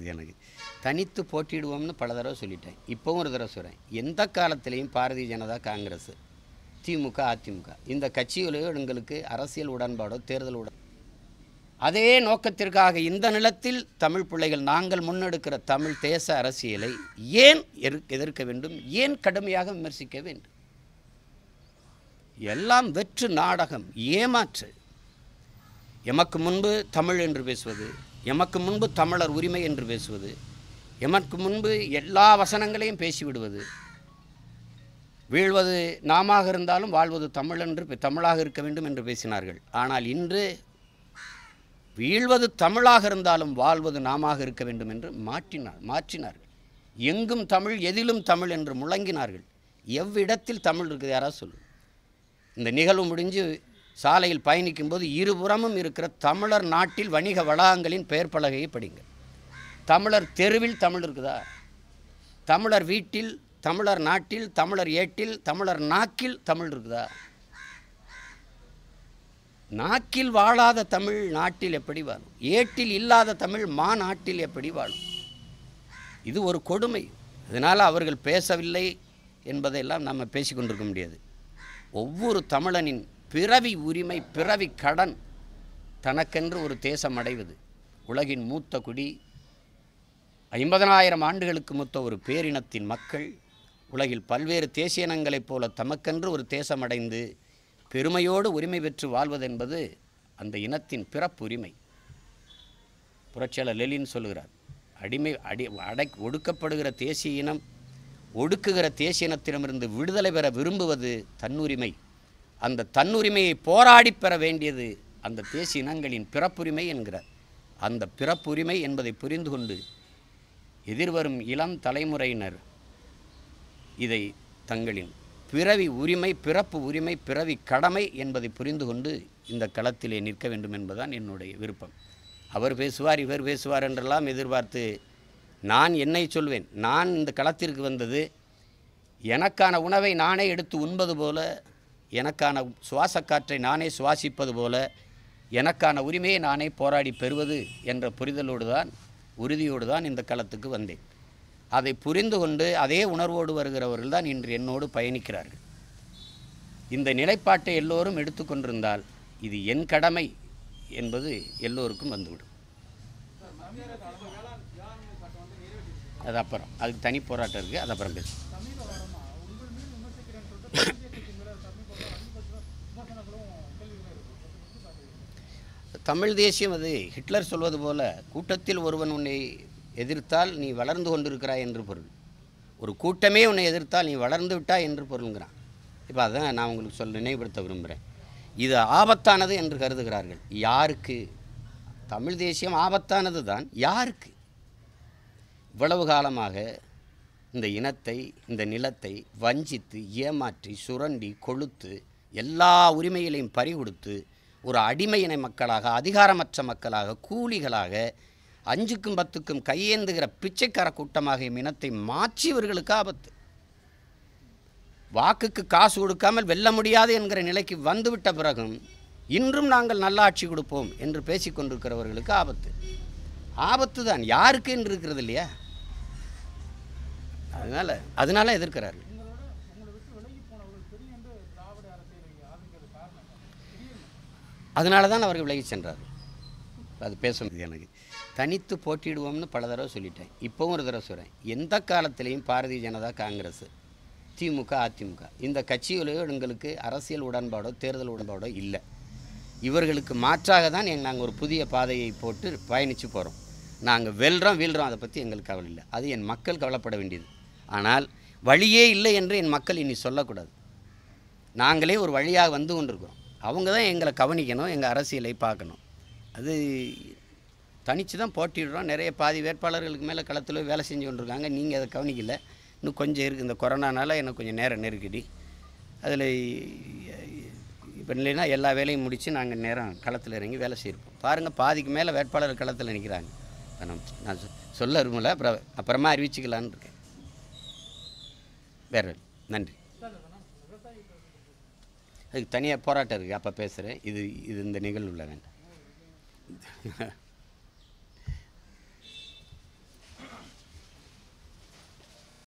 இது எனக்கு தனித்து போட்டிடுவோம்னு பல தடவை சொல்லிட்டேன் இப்போவும் ஒரு தடவை சொல்கிறேன் எந்த காலத்திலையும் பாரதிய ஜனதா காங்கிரஸ் திமுக அதிமுக இந்த கட்சிகளையோ எங்களுக்கு அரசியல் உடன்பாடோ தேர்தல் உடன் அதே நோக்கத்திற்காக இந்த நிலத்தில் தமிழ் பிள்ளைகள் நாங்கள் முன்னெடுக்கிற தமிழ் தேச அரசியலை ஏன் எதிர்க்க வேண்டும் ஏன் கடுமையாக விமர்சிக்க வேண்டும் எல்லாம் வெற்று நாடகம் ஏமாற்று எமக்கு முன்பு தமிழ் என்று பேசுவது எமக்கு முன்பு தமிழர் உரிமை என்று பேசுவது எமக்கு முன்பு எல்லா வசனங்களையும் பேசிவிடுவது வீழ்வது நாம இருந்தாலும் வாழ்வது தமிழ் என்று தமிழாக இருக்க வேண்டும் என்று பேசினார்கள் ஆனால் இன்று வீழ்வது தமிழாக இருந்தாலும் வாழ்வது நாம இருக்க வேண்டும் என்று மாற்றினார் மாற்றினார்கள் எங்கும் தமிழ் எதிலும் தமிழ் என்று முழங்கினார்கள் எவ்விடத்தில் தமிழ் இருக்குது யாராவது சொல்லு இந்த நிகழ்வு முடிஞ்சு சாலையில் பயணிக்கும்போது இருபுறமும் இருக்கிற தமிழர் நாட்டில் வணிக வளாகங்களின் பெயர் பலகையை படிங்க தமிழர் தெருவில் தமிழ் இருக்குதா தமிழர் வீட்டில் தமிழர் நாட்டில் தமிழர் ஏட்டில் தமிழர் நாக்கில் தமிழ் இருக்குதா நாக்கில் வாழாத தமிழ் நாட்டில் எப்படி வாழும் ஏட்டில் இல்லாத தமிழ் மா நாட்டில் எப்படி வாழும் இது ஒரு கொடுமை இதனால் அவர்கள் பேசவில்லை என்பதையெல்லாம் நம்ம பேசிக்கொண்டிருக்க முடியாது ஒவ்வொரு தமிழனின் பிறவி உரிமை பிறவி கடன் தனக்கென்று ஒரு தேசம் அடைவது உலகின் மூத்த குடி ஐம்பதனாயிரம் ஆண்டுகளுக்கு மூத்த ஒரு பேரினத்தின் மக்கள் உலகில் பல்வேறு தேசியனங்களைப் போல தமக்கென்று ஒரு தேசம் அடைந்து பெருமையோடு உரிமை பெற்று வாழ்வதென்பது அந்த இனத்தின் பிறப்புரிமை புரட்சியாளர் லெலின் சொல்கிறார் அடிமை அடி அடை ஒடுக்கப்படுகிற தேசிய இனம் ஒடுக்குகிற தேசிய இனத்திடமிருந்து விடுதலை பெற விரும்புவது தன்னுரிமை அந்த தன்னுரிமையை போராடி பெற வேண்டியது அந்த தேசிய இனங்களின் பிறப்புரிமை என்கிறார் அந்த பிறப்புரிமை என்பதை புரிந்து கொண்டு எதிர்வரும் இளம் தலைமுறையினர் இதை தங்களின் பிறவி உரிமை பிறப்பு உரிமை பிறவி கடமை என்பதை புரிந்து கொண்டு இந்த களத்திலே நிற்க வேண்டும் என்பதுதான் என்னுடைய விருப்பம் அவர் பேசுவார் இவர் பேசுவார் என்றெல்லாம் எதிர்பார்த்து நான் என்னை சொல்வேன் நான் இந்த களத்திற்கு வந்தது எனக்கான உணவை நானே எடுத்து உண்பது போல எனக்கான சுவாச காற்றை நானே சுவாசிப்பது போல எனக்கான உரிமையை நானே போராடி பெறுவது என்ற புரிதலோடு தான் உறுதியோடு தான் இந்த களத்துக்கு வந்தேன் அதை புரிந்து கொண்டு அதே உணர்வோடு வருகிறவர்கள் தான் இன்று என்னோடு பயணிக்கிறார்கள் இந்த நிலைப்பாட்டை எல்லோரும் எடுத்துக்கொண்டிருந்தால் இது என் கடமை என்பது எல்லோருக்கும் வந்துவிடும் அது அப்புறம் அதுக்கு தனி போராட்டம் இருக்குது அது அப்புறம் பேசும் தமிழ் தேசியம் அது ஹிட்லர் சொல்வது போல கூட்டத்தில் ஒருவன் உன்னை எதிர்த்தால் நீ வளர்ந்து கொண்டிருக்கிறாய் என்று பொருள் ஒரு கூட்டமே உன்னை எதிர்த்தால் நீ வளர்ந்து விட்டாய் என்று பொருளுங்கிறான் இப்போ அதான் நான் உங்களுக்கு சொல்ல நினைவுபடுத்த விரும்புகிறேன் இது ஆபத்தானது என்று கருதுகிறார்கள் யாருக்கு தமிழ் தேசியம் ஆபத்தானது தான் யாருக்கு இவ்வளவு காலமாக இந்த இனத்தை இந்த நிலத்தை வஞ்சித்து ஏமாற்றி சுரண்டி கொளுத்து எல்லா உரிமைகளையும் பறிகொடுத்து ஒரு அடிமையினை மக்களாக அதிகாரமற்ற மக்களாக கூலிகளாக அஞ்சுக்கும் பத்துக்கும் கையேந்துகிற பிச்சைக்கார கூட்டமாக இனத்தை மாற்றியவர்களுக்கு ஆபத்து வாக்குக்கு காசு கொடுக்காமல் வெல்ல முடியாது என்கிற நிலைக்கு வந்துவிட்ட பிறகும் இன்றும் நாங்கள் நல்லாட்சி ஆட்சி கொடுப்போம் என்று பேசிக்கொண்டிருக்கிறவர்களுக்கு ஆபத்து ஆபத்து தான் யாருக்கு என்று இருக்கிறது இல்லையா அதனால் அதனால் எதிர்க்கிறார்கள் அதனால தான் அவர் விலகி சென்றார் அது பேச எனக்கு தனித்து போட்டிடுவோம்னு பல தடவை சொல்லிட்டேன் இப்போவும் ஒரு தடவை சொல்கிறேன் எந்த காலத்திலையும் பாரதிய ஜனதா காங்கிரஸ் திமுக அதிமுக இந்த கட்சிகளையோ எங்களுக்கு அரசியல் உடன்பாடோ தேர்தல் உடன்பாடோ இல்லை இவர்களுக்கு மாற்றாக தான் எங்கள் நாங்கள் ஒரு புதிய பாதையை போட்டு பயணித்து போகிறோம் நாங்கள் வெல்றோம் வீழ்கிறோம் அதை பற்றி எங்களுக்கு கவலை இல்லை அது என் மக்கள் கவலைப்பட வேண்டியது ஆனால் வழியே இல்லை என்று என் மக்கள் இனி சொல்லக்கூடாது நாங்களே ஒரு வழியாக வந்து கொண்டிருக்கிறோம் அவங்க தான் எங்களை கவனிக்கணும் எங்கள் அரசியலை பார்க்கணும் அது தனித்து தான் போட்டிடுறோம் நிறைய பாதி வேட்பாளர்களுக்கு மேலே களத்தில் வேலை செஞ்சு கொண்டிருக்காங்க நீங்கள் அதை கவனிக்கல இன்னும் கொஞ்சம் இருக்குது இந்த கொரோனானால் எனக்கு கொஞ்சம் நேரம் நெருக்கடி அதில் இப்போ இல்லைன்னா எல்லா வேலையும் முடித்து நாங்கள் நேரம் களத்தில் இறங்கி வேலை செய்யிருப்போம் பாருங்கள் பாதிக்கு மேலே வேட்பாளர் களத்தில் நிற்கிறாங்க நான் சொல்ல விரும்பல அப்புறம் அப்புறமா அறிவிச்சுக்கலான்னு இருக்கேன் வேறு நன்றி அதுக்கு தனியாக போராட்டம் இருக்குது அப்போ பேசுகிறேன் இது இது இந்த நிகழ்வில் வேண்டாம்